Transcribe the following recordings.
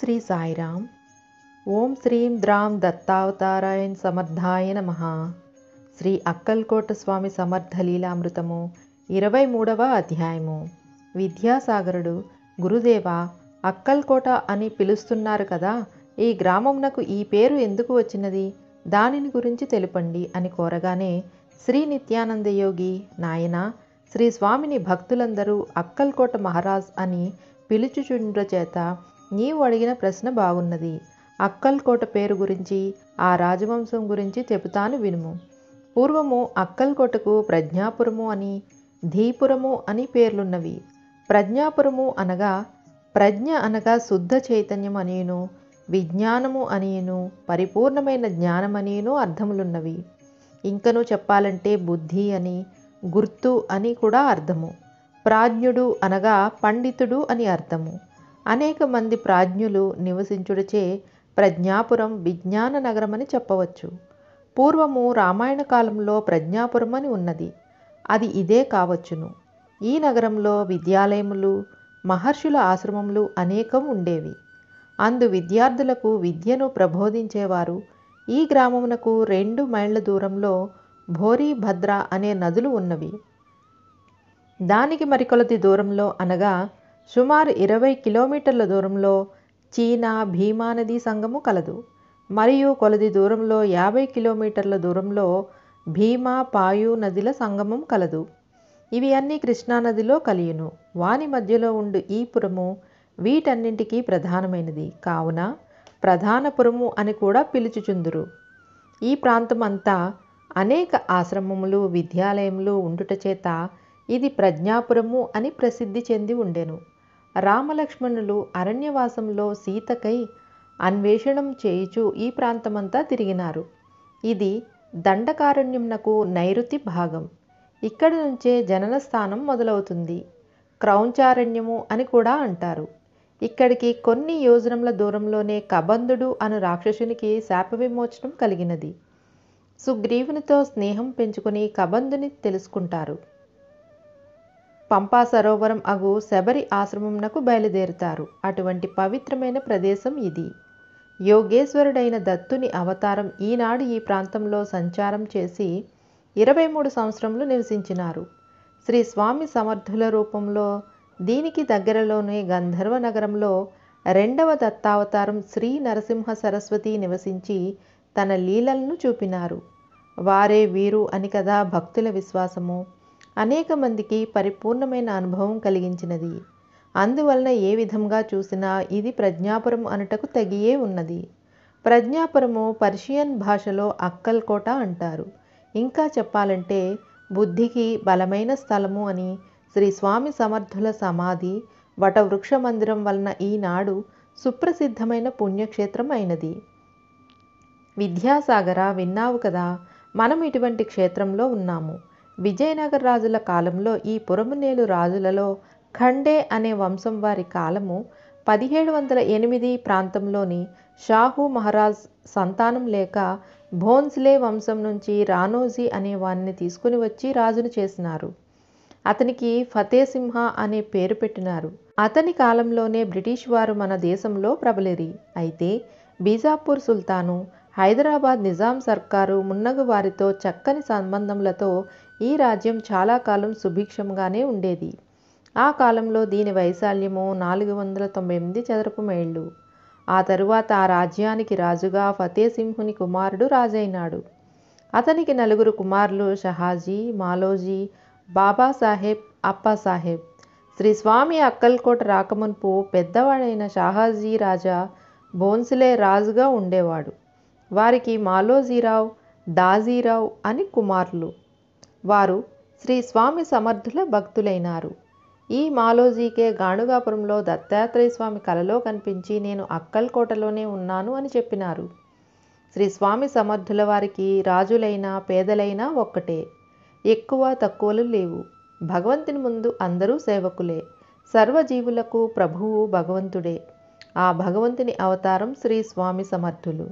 శ్రీ సాయిరామ్ ఓం శ్రీం ద్రాం దత్తావతారాయణ సమర్థాయ నమ శ్రీ అక్కల్కోట స్వామి సమర్థ లీలామృతము ఇరవై మూడవ అధ్యాయము విద్యాసాగరుడు గురుదేవ అక్కల్కోట అని పిలుస్తున్నారు కదా ఈ గ్రామంనకు ఈ పేరు ఎందుకు వచ్చినది దానిని గురించి తెలుపండి అని కోరగానే శ్రీ నిత్యానంద యోగి శ్రీ స్వామిని భక్తులందరూ అక్కల్కోట మహారాజ్ అని పిలుచుచుండ్ర చేత నీవు అడిగిన ప్రశ్న బాగున్నది అక్కల్ కోట పేరు గురించి ఆ రాజవంశం గురించి చెబుతాను వినుము పూర్వము అక్కల్ కోటకు ప్రజ్ఞాపురము అని ధీపురము అని పేర్లున్నవి ప్రజ్ఞాపురము అనగా ప్రజ్ఞ అనగా శుద్ధ చైతన్యం అనేను విజ్ఞానము అనేను పరిపూర్ణమైన జ్ఞానమనేను అర్థములున్నవి ఇంకను చెప్పాలంటే బుద్ధి అని గుర్తు అని కూడా అర్థము ప్రాజ్ఞుడు అనగా పండితుడు అని అర్థము అనేక మంది ప్రాజ్ఞులు నివసించుడిచే ప్రజ్ఞాపురం విజ్ఞాన నగరమని చెప్పవచ్చు పూర్వము రామాయణ కాలంలో ప్రజ్ఞాపురం అని ఉన్నది అది ఇదే కావచ్చును ఈ నగరంలో విద్యాలయములు మహర్షుల ఆశ్రమములు అనేకం ఉండేవి అందు విద్యార్థులకు విద్యను ప్రబోధించేవారు ఈ గ్రామమునకు రెండు మైళ్ళ దూరంలో భోరీ భద్ర అనే నదులు ఉన్నవి దానికి మరికొలది దూరంలో అనగా సుమారు ఇరవై కిలోమీటర్ల దూరంలో చీనా భీమా నదీ సంగము కలదు మరియు కొలది దూరంలో యాభై కిలోమీటర్ల దూరంలో భీమా పాయు నదిల సంగమం కలదు ఇవి అన్నీ కృష్ణానదిలో కలియును వాని మధ్యలో ఉండు ఈ పురము వీటన్నింటికీ ప్రధానమైనది కావున ప్రధాన పురము అని కూడా పిలుచుచుందురు ఈ ప్రాంతం అంతా అనేక ఆశ్రమములు విద్యాలయములు ఉండుట చేత ఇది ప్రజ్ఞాపురము అని ప్రసిద్ధి చెంది ఉండెను రామలక్ష్మణులు అరణ్యవాసంలో సీతకై అన్వేషణం చేయుచు ఈ ప్రాంతమంతా తిరిగినారు ఇది దండకారణ్యంనకు నైరుతి భాగం ఇక్కడి నుంచే జనన స్థానం మొదలవుతుంది క్రౌంచారణ్యము అని కూడా అంటారు ఇక్కడికి కొన్ని యోజనముల దూరంలోనే కబంధుడు అను రాక్షసునికి శాప విమోచనం కలిగినది సుగ్రీవునితో స్నేహం పెంచుకుని కబంధుని తెలుసుకుంటారు పంపా సరోవరం అగు శబరి ఆశ్రమంనకు బయలుదేరుతారు అటువంటి పవిత్రమైన ప్రదేశం ఇది యోగేశ్వరుడైన దత్తుని అవతారం ఈనాడు ఈ ప్రాంతంలో సంచారం చేసి ఇరవై మూడు సంవత్సరములు నివసించినారు శ్రీ స్వామి సమర్థుల రూపంలో దీనికి దగ్గరలోనే గంధర్వ నగరంలో రెండవ దత్తావతారం శ్రీ నరసింహ సరస్వతి నివసించి తన లీలలను చూపినారు వారే వీరు అని కదా భక్తుల విశ్వాసము అనేక మందికి పరిపూర్ణమైన అనుభవం కలిగించినది అందువలన ఏ విధంగా చూసినా ఇది ప్రజ్ఞాపురం అనుటకు తగియే ఉన్నది ప్రజ్ఞాపురము పర్షియన్ భాషలో అక్కల్ కోట అంటారు ఇంకా చెప్పాలంటే బుద్ధికి బలమైన స్థలము అని శ్రీ స్వామి సమర్థుల సమాధి వటవృక్ష మందిరం వలన ఈనాడు సుప్రసిద్ధమైన పుణ్యక్షేత్రం అయినది విద్యాసాగర విన్నావు కదా మనం ఇటువంటి క్షేత్రంలో ఉన్నాము విజయనగర రాజుల కాలంలో ఈ పురమునేలు రాజులలో ఖండే అనే వంశం వారి కాలము పదిహేడు వందల ఎనిమిది ప్రాంతంలోని షాహు మహారాజ్ సంతానం లేక భోన్స్లే వంశం నుంచి రానోజీ అనే వారిని తీసుకుని వచ్చి రాజును చేసినారు అతనికి ఫతేసింహ అనే పేరు పెట్టినారు అతని కాలంలోనే బ్రిటిష్ వారు మన దేశంలో ప్రబలిరి అయితే బీజాపూర్ సుల్తాను హైదరాబాద్ నిజాం సర్కారు మున్నగు వారితో చక్కని సంబంధములతో ఈ రాజ్యం చాలా కాలం సుభిక్షంగానే ఉండేది ఆ కాలంలో దీని వైశాల్యము నాలుగు వందల తొంభై ఎనిమిది చదరపు మైళ్ళు ఆ తరువాత ఆ రాజ్యానికి రాజుగా ఫతేసింహుని కుమారుడు రాజైనాడు అతనికి నలుగురు కుమారులు షహాజీ మాలోజీ బాబాసాహెబ్ అప్పాసాహెబ్ శ్రీ స్వామి అక్కల్కోట రాకమున్పు పెద్దవాడైన షాహాజీ రాజా బోన్సిలే రాజుగా ఉండేవాడు వారికి మాలోజీరావు దాజీరావు అని కుమారులు వారు శ్రీ స్వామి సమర్థుల భక్తులైనారు ఈ మాలోజీకే గాణుగాపురంలో దత్తాత్రేయ స్వామి కలలో కనిపించి నేను అక్కల్కోటలోనే ఉన్నాను అని చెప్పినారు శ్రీ స్వామి సమర్థుల వారికి రాజులైనా పేదలైనా ఒక్కటే ఎక్కువ తక్కువలు లేవు భగవంతుని ముందు అందరూ సేవకులే సర్వజీవులకు ప్రభువు భగవంతుడే ఆ భగవంతుని అవతారం శ్రీ స్వామి సమర్థులు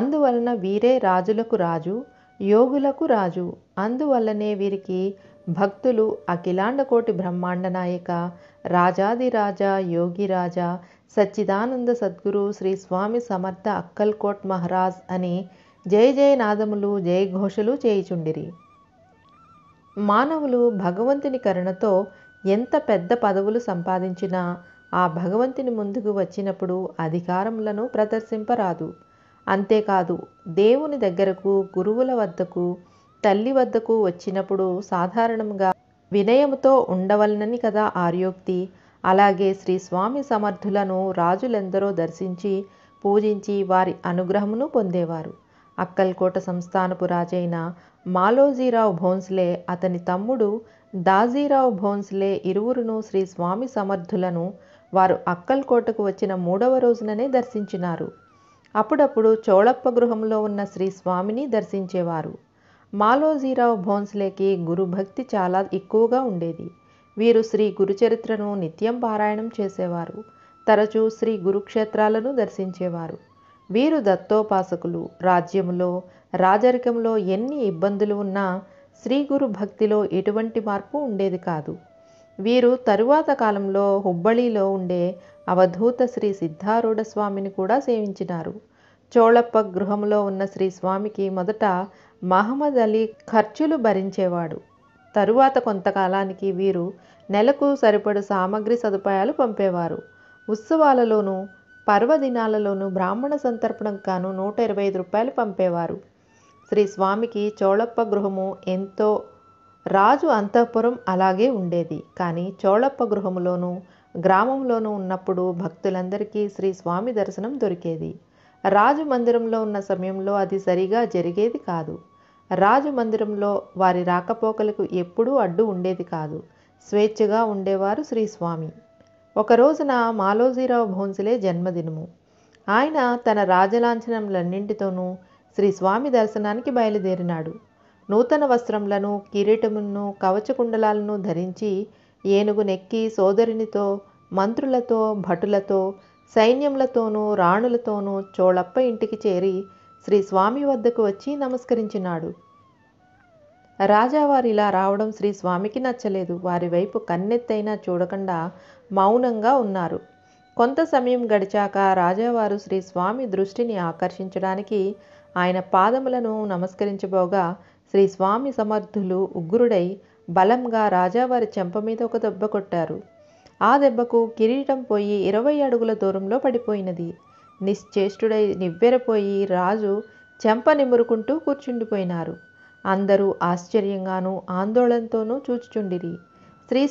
అందువలన వీరే రాజులకు రాజు యోగులకు రాజు అందువల్లనే వీరికి భక్తులు అఖిలాండకోటి బ్రహ్మాండ నాయక రాజాదిరాజా యోగిరాజా సచ్చిదానంద సద్గురు శ్రీ స్వామి సమర్థ అక్కల్కోట్ మహారాజ్ అని జయ జయనాదములు జయఘోషలు చేయుచుండిరి మానవులు భగవంతుని కరుణతో ఎంత పెద్ద పదవులు సంపాదించినా ఆ భగవంతుని ముందుకు వచ్చినప్పుడు అధికారములను ప్రదర్శింపరాదు అంతేకాదు దేవుని దగ్గరకు గురువుల వద్దకు తల్లి వద్దకు వచ్చినప్పుడు సాధారణంగా వినయముతో ఉండవలనని కదా ఆర్యోక్తి అలాగే శ్రీ స్వామి సమర్థులను రాజులెందరో దర్శించి పూజించి వారి అనుగ్రహమును పొందేవారు అక్కల్కోట సంస్థానపు రాజైన మాలోజీరావు భోన్స్లే అతని తమ్ముడు దాజీరావు భోన్స్లే ఇరువురును శ్రీ స్వామి సమర్థులను వారు అక్కల్కోటకు వచ్చిన మూడవ రోజుననే దర్శించినారు అప్పుడప్పుడు చోళప్ప గృహంలో ఉన్న శ్రీ స్వామిని దర్శించేవారు మాలోజీరావు భోన్స్లేకి గురుభక్తి చాలా ఎక్కువగా ఉండేది వీరు శ్రీ గురుచరిత్రను నిత్యం పారాయణం చేసేవారు తరచూ శ్రీ గురుక్షేత్రాలను దర్శించేవారు వీరు దత్తోపాసకులు రాజ్యంలో రాజరికంలో ఎన్ని ఇబ్బందులు ఉన్నా శ్రీ గురు భక్తిలో ఎటువంటి మార్పు ఉండేది కాదు వీరు తరువాత కాలంలో హుబ్బళిలో ఉండే అవధూత శ్రీ సిద్ధారూఢ స్వామిని కూడా సేవించినారు చోళప్ప గృహంలో ఉన్న శ్రీ స్వామికి మొదట మహమ్మద్ అలీ ఖర్చులు భరించేవాడు తరువాత కొంతకాలానికి వీరు నెలకు సరిపడు సామగ్రి సదుపాయాలు పంపేవారు ఉత్సవాలలోనూ పర్వదినాలలోనూ బ్రాహ్మణ సంతర్పణం గాను నూట ఇరవై ఐదు రూపాయలు పంపేవారు శ్రీ స్వామికి చోళప్ప గృహము ఎంతో రాజు అంతఃపురం అలాగే ఉండేది కానీ చోళప్ప గృహములోనూ గ్రామంలోనూ ఉన్నప్పుడు భక్తులందరికీ శ్రీ స్వామి దర్శనం దొరికేది రాజు మందిరంలో ఉన్న సమయంలో అది సరిగా జరిగేది కాదు రాజు మందిరంలో వారి రాకపోకలకు ఎప్పుడూ అడ్డు ఉండేది కాదు స్వేచ్ఛగా ఉండేవారు శ్రీ స్వామి ఒక రోజున మాలోజీరావు భోన్సిలే జన్మదినము ఆయన తన రాజలాంఛనంలన్నింటితోనూ శ్రీ స్వామి దర్శనానికి బయలుదేరినాడు నూతన వస్త్రములను కిరీటములను కవచకుండలాలను ధరించి ఏనుగు నెక్కి సోదరునితో మంత్రులతో భటులతో సైన్యములతోనూ రాణులతోనూ చోళప్ప ఇంటికి చేరి శ్రీ స్వామి వద్దకు వచ్చి నమస్కరించినాడు రాజావారు ఇలా రావడం శ్రీ స్వామికి నచ్చలేదు వారి వైపు కన్నెత్తైనా చూడకుండా మౌనంగా ఉన్నారు కొంత సమయం గడిచాక రాజావారు శ్రీ స్వామి దృష్టిని ఆకర్షించడానికి ఆయన పాదములను నమస్కరించబోగా శ్రీ స్వామి సమర్థులు ఉగ్రుడై బలంగా రాజావారి చెంప మీద ఒక దెబ్బ కొట్టారు ఆ దెబ్బకు కిరీటం పోయి ఇరవై అడుగుల దూరంలో పడిపోయినది నిశ్చేష్టుడై నివ్వెరపోయి రాజు చెంప నిమురుకుంటూ కూర్చుండిపోయినారు అందరూ ఆశ్చర్యంగానూ ఆందోళనతోనూ చూచుచుండిరి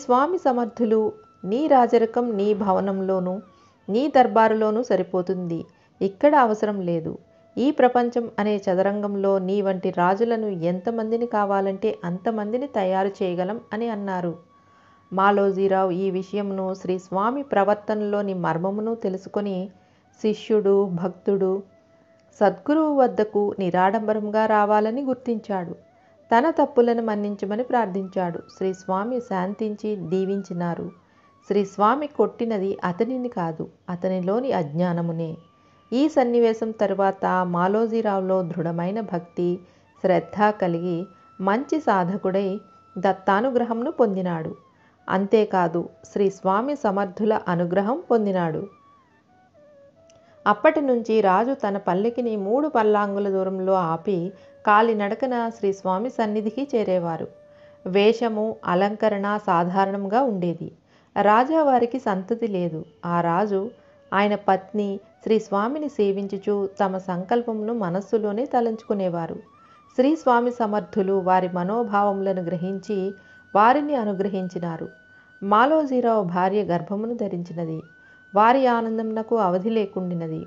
స్వామి సమర్థులు నీ రాజరకం నీ భవనంలోనూ నీ దర్బారులోనూ సరిపోతుంది ఇక్కడ అవసరం లేదు ఈ ప్రపంచం అనే చదరంగంలో నీ వంటి రాజులను ఎంతమందిని కావాలంటే అంతమందిని తయారు చేయగలం అని అన్నారు మాలోజీరావు ఈ విషయమును శ్రీ స్వామి ప్రవర్తనలోని మర్మమును తెలుసుకొని శిష్యుడు భక్తుడు సద్గురువు వద్దకు నిరాడంబరంగా రావాలని గుర్తించాడు తన తప్పులను మన్నించమని ప్రార్థించాడు శ్రీ స్వామి శాంతించి దీవించినారు శ్రీ స్వామి కొట్టినది అతనిని కాదు అతనిలోని అజ్ఞానమునే ఈ సన్నివేశం తరువాత మాలోజీరావులో దృఢమైన భక్తి శ్రద్ధ కలిగి మంచి సాధకుడై దత్తానుగ్రహంను పొందినాడు అంతేకాదు శ్రీ స్వామి సమర్థుల అనుగ్రహం పొందినాడు అప్పటి నుంచి రాజు తన పల్లెకిని మూడు పల్లాంగుల దూరంలో ఆపి కాలినడకన శ్రీ స్వామి సన్నిధికి చేరేవారు వేషము అలంకరణ సాధారణంగా ఉండేది రాజావారికి సంతతి లేదు ఆ రాజు ఆయన పత్ని శ్రీ స్వామిని సేవించుచు తమ సంకల్పమును మనస్సులోనే తలంచుకునేవారు శ్రీ స్వామి సమర్థులు వారి మనోభావములను గ్రహించి వారిని అనుగ్రహించినారు మాలోజీరావు భార్య గర్భమును ధరించినది వారి ఆనందంనకు అవధి లేకుండినది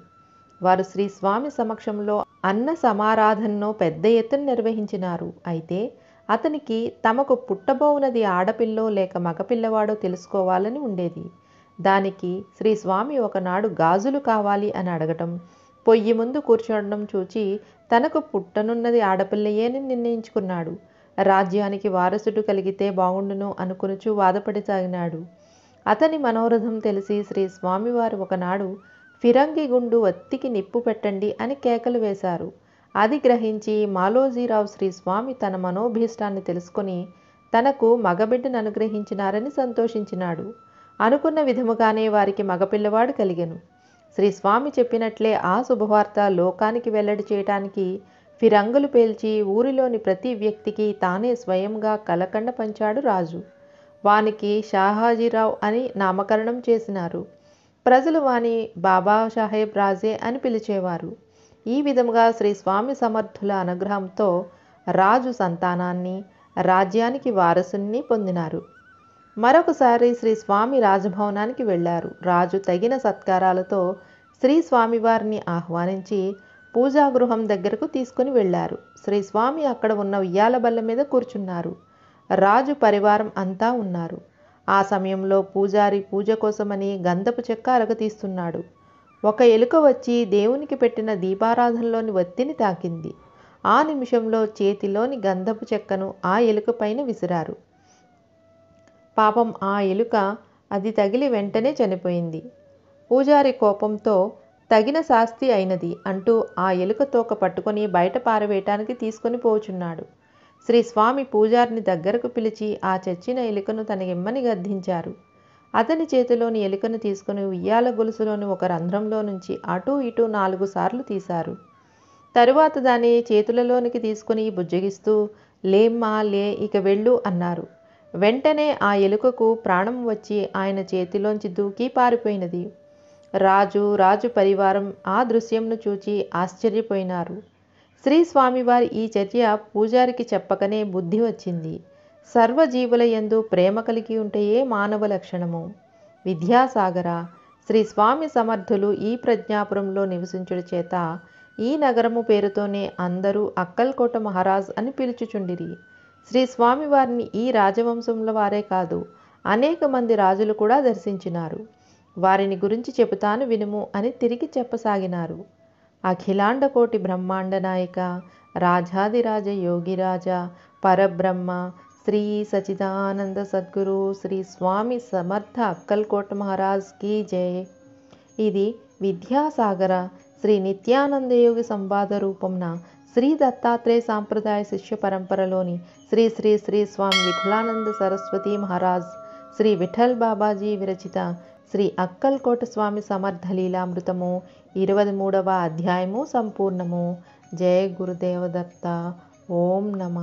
వారు శ్రీ స్వామి సమక్షంలో అన్న సమారాధనను పెద్ద ఎత్తున నిర్వహించినారు అయితే అతనికి తమకు పుట్టబోవునది ఆడపిల్లో లేక మగపిల్లవాడో తెలుసుకోవాలని ఉండేది దానికి శ్రీ స్వామి ఒకనాడు గాజులు కావాలి అని అడగటం పొయ్యి ముందు కూర్చోవడం చూచి తనకు పుట్టనున్నది ఆడపిల్లయేనని నిర్ణయించుకున్నాడు రాజ్యానికి వారసుడు కలిగితే బాగుండును వాదపడి సాగినాడు అతని మనోరథం తెలిసి శ్రీ స్వామివారు ఒకనాడు ఫిరంగి గుండు వత్తికి నిప్పు పెట్టండి అని కేకలు వేశారు అది గ్రహించి మాలోజీరావు శ్రీ స్వామి తన మనోభీష్టాన్ని తెలుసుకొని తనకు మగబిడ్డను అనుగ్రహించినారని సంతోషించినాడు అనుకున్న విధముగానే వారికి మగపిల్లవాడు కలిగెను శ్రీ స్వామి చెప్పినట్లే ఆ శుభవార్త లోకానికి వెల్లడి చేయటానికి ఫిరంగులు పేల్చి ఊరిలోని ప్రతి వ్యక్తికి తానే స్వయంగా కలకండ పంచాడు రాజు వానికి షాహాజీరావు అని నామకరణం చేసినారు ప్రజలు వాని బాబా సాహెబ్ రాజే అని పిలిచేవారు ఈ విధముగా శ్రీ స్వామి సమర్థుల అనుగ్రహంతో రాజు సంతానాన్ని రాజ్యానికి వారసుని పొందినారు మరొకసారి శ్రీ స్వామి రాజభవనానికి వెళ్ళారు రాజు తగిన సత్కారాలతో శ్రీ స్వామివారిని ఆహ్వానించి పూజాగృహం దగ్గరకు తీసుకుని వెళ్ళారు శ్రీ స్వామి అక్కడ ఉన్న ఉయ్యాల బల్ల మీద కూర్చున్నారు రాజు పరివారం అంతా ఉన్నారు ఆ సమయంలో పూజారి పూజ కోసమని గంధపు చెక్క అరగతీస్తున్నాడు ఒక ఎలుక వచ్చి దేవునికి పెట్టిన దీపారాధనలోని వత్తిని తాకింది ఆ నిమిషంలో చేతిలోని గంధపు చెక్కను ఆ ఎలుకపైన విసిరారు పాపం ఆ ఎలుక అది తగిలి వెంటనే చనిపోయింది పూజారి కోపంతో తగిన శాస్తి అయినది అంటూ ఆ ఎలుక తోక పట్టుకొని బయట పారవేయటానికి తీసుకొని పోచున్నాడు శ్రీ స్వామి పూజారిని దగ్గరకు పిలిచి ఆ చచ్చిన ఎలుకను తన ఇమ్మని గద్దించారు అతని చేతిలోని ఎలుకను తీసుకుని ఉయ్యాల గొలుసులోని ఒక రంధ్రంలో నుంచి అటూ ఇటూ నాలుగు సార్లు తీశారు తరువాత దాన్ని చేతులలోనికి తీసుకుని బుజ్జగిస్తూ లేమ్మా లే ఇక వెళ్ళు అన్నారు వెంటనే ఆ ఎలుకకు ప్రాణం వచ్చి ఆయన చేతిలోంచి దూకి పారిపోయినది రాజు రాజు పరివారం ఆ దృశ్యంను చూచి ఆశ్చర్యపోయినారు శ్రీ స్వామివారి ఈ చర్య పూజారికి చెప్పకనే బుద్ధి వచ్చింది సర్వజీవుల ఎందు ప్రేమ కలిగి ఉంటేయే మానవ లక్షణము విద్యాసాగర శ్రీ స్వామి సమర్థులు ఈ ప్రజ్ఞాపురంలో నివసించుడు చేత ఈ నగరము పేరుతోనే అందరూ అక్కల్కోట మహారాజ్ అని పిలుచుచుండిరి శ్రీ స్వామివారిని ఈ రాజవంశంలో వారే కాదు అనేక మంది రాజులు కూడా దర్శించినారు వారిని గురించి చెబుతాను వినుము అని తిరిగి చెప్పసాగినారు అఖిలాండకోటి బ్రహ్మాండ నాయక రాజాదిరాజ రాజ పరబ్రహ్మ శ్రీ సచిదానంద సద్గురు శ్రీ స్వామి సమర్థ అక్కల్కోట మహారాజ్ కీ జయ ఇది విద్యాసాగర శ్రీ నిత్యానందయోగి సంవాద రూపంన శ్రీ దత్తాత్రేయ సాంప్రదాయ శిష్య పరంపరలోని శ్రీ శ్రీ శ్రీ స్వామి విఠలానంద సరస్వతి మహారాజ్ శ్రీ విఠల్ బాబాజీ విరచిత శ్రీ అక్కల్కోట స్వామి సమర్థ లీలామృతము ఇరవై మూడవ అధ్యాయము సంపూర్ణము జయ గురుదేవదత్త ఓం నమ